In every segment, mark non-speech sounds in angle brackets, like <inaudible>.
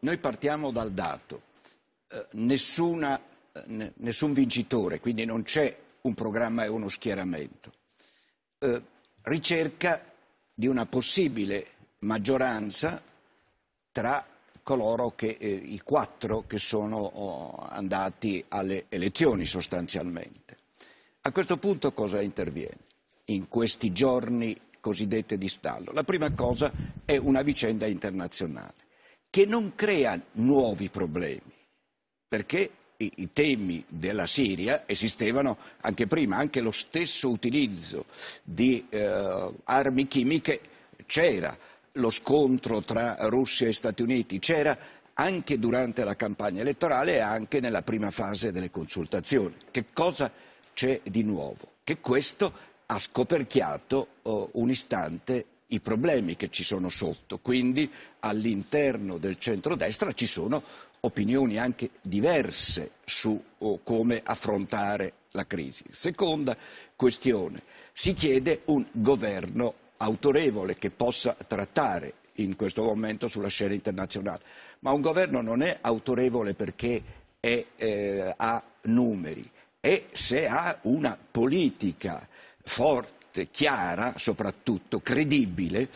Noi partiamo dal dato, eh, nessuna, eh, nessun vincitore, quindi non c'è un programma e uno schieramento. Eh, ricerca di una possibile maggioranza tra che, eh, i quattro che sono oh, andati alle elezioni sostanzialmente. A questo punto cosa interviene in questi giorni cosiddetti di stallo? La prima cosa è una vicenda internazionale che non crea nuovi problemi, perché i, i temi della Siria esistevano anche prima, anche lo stesso utilizzo di eh, armi chimiche c'era, lo scontro tra Russia e Stati Uniti c'era anche durante la campagna elettorale e anche nella prima fase delle consultazioni. Che cosa c'è di nuovo? Che questo ha scoperchiato oh, un istante i problemi che ci sono sotto, quindi all'interno del centrodestra ci sono opinioni anche diverse su oh, come affrontare la crisi. Seconda questione, si chiede un governo autorevole che possa trattare in questo momento sulla scena internazionale, ma un governo non è autorevole perché è, eh, ha numeri, e se ha una politica forte forte, chiara, soprattutto credibile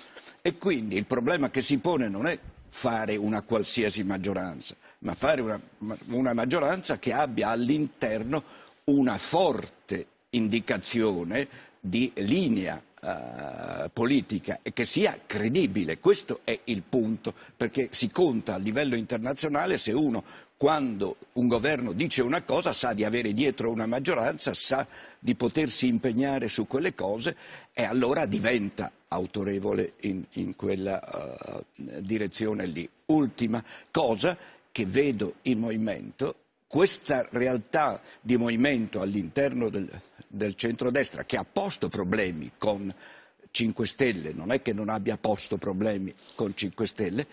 e quindi il problema che si pone non è fare una qualsiasi maggioranza, ma fare una, una maggioranza che abbia all'interno una forte indicazione di linea eh, politica e che sia credibile, questo è il punto, perché si conta a livello internazionale se uno quando un governo dice una cosa sa di avere dietro una maggioranza, sa di potersi impegnare su quelle cose e allora diventa autorevole in, in quella uh, direzione lì. Ultima cosa che vedo in movimento questa realtà di movimento all'interno del, del centrodestra che ha posto problemi con 5 Stelle, non è che non abbia posto problemi con 5 Stelle,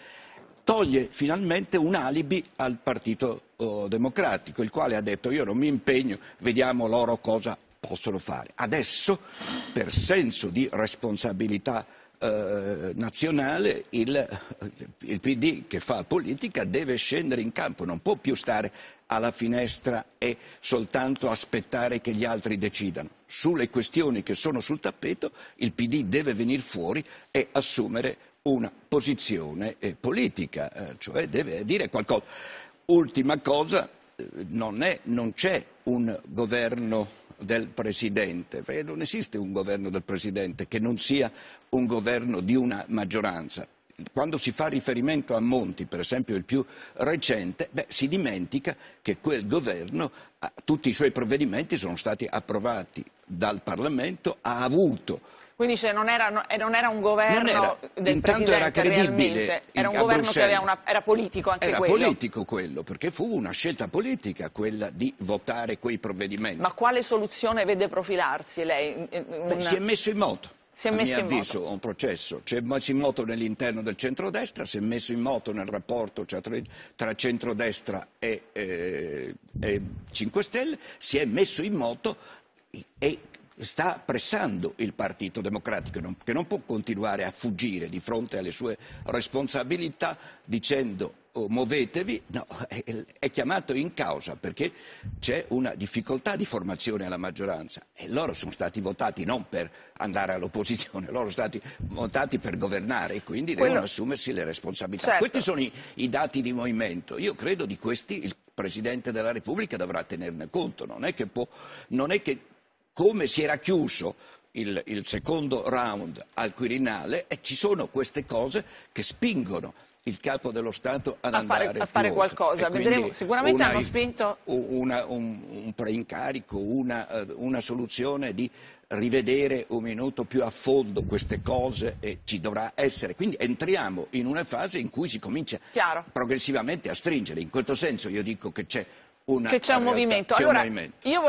toglie finalmente un alibi al Partito oh, Democratico, il quale ha detto io non mi impegno, vediamo loro cosa possono fare. Adesso, per senso di responsabilità eh, nazionale il, il PD che fa politica deve scendere in campo, non può più stare alla finestra e soltanto aspettare che gli altri decidano. Sulle questioni che sono sul tappeto il PD deve venire fuori e assumere una posizione eh, politica, eh, cioè deve dire qualcosa. Ultima cosa, eh, non, c'è un governo del Presidente, perché non esiste un governo del Presidente che non sia un governo di una maggioranza. Quando si fa riferimento a Monti, per esempio il più recente, beh, si dimentica che quel governo, tutti i suoi provvedimenti sono stati approvati dal Parlamento, ha avuto quindi cioè, non, era, non, era, un governo era, del Presidente era credibile era un governo che una, era politico anche era quello. Era politico quello, perché fu una scelta politica quella di votare quei provvedimenti. Ma quale soluzione vede profilarsi lei? Una... si è messo in moto. Si è messo a mio in avviso moto. un processo, si è messo in moto nell'interno del centrodestra, si è messo in moto nel rapporto tra, tra centrodestra e, eh, e 5 Stelle, si è messo in moto e sta pressando il Partito Democratico, che non può continuare a fuggire di fronte alle sue responsabilità dicendo oh, muovetevi, no, è chiamato in causa perché c'è una difficoltà di formazione alla maggioranza e loro sono stati votati non per andare all'opposizione, <laughs> loro sono stati votati per governare e quindi Quello... devono assumersi le responsabilità. Certo. Questi sono i, i dati di movimento, io credo di questi il Presidente della Repubblica dovrà tenerne conto, non è che, può, non è che come si era chiuso il, il secondo round al Quirinale e ci sono queste cose che spingono il capo dello Stato ad a andare fare, a fare qualcosa. Vedremo, sicuramente una, hanno spinto una, un, un, preincarico, una, eh, una, soluzione di rivedere un minuto più a fondo queste cose e ci dovrà essere. Quindi entriamo in una fase in cui si comincia Chiaro. progressivamente a stringere. In questo senso io dico che c'è una che c'è un realtà, movimento.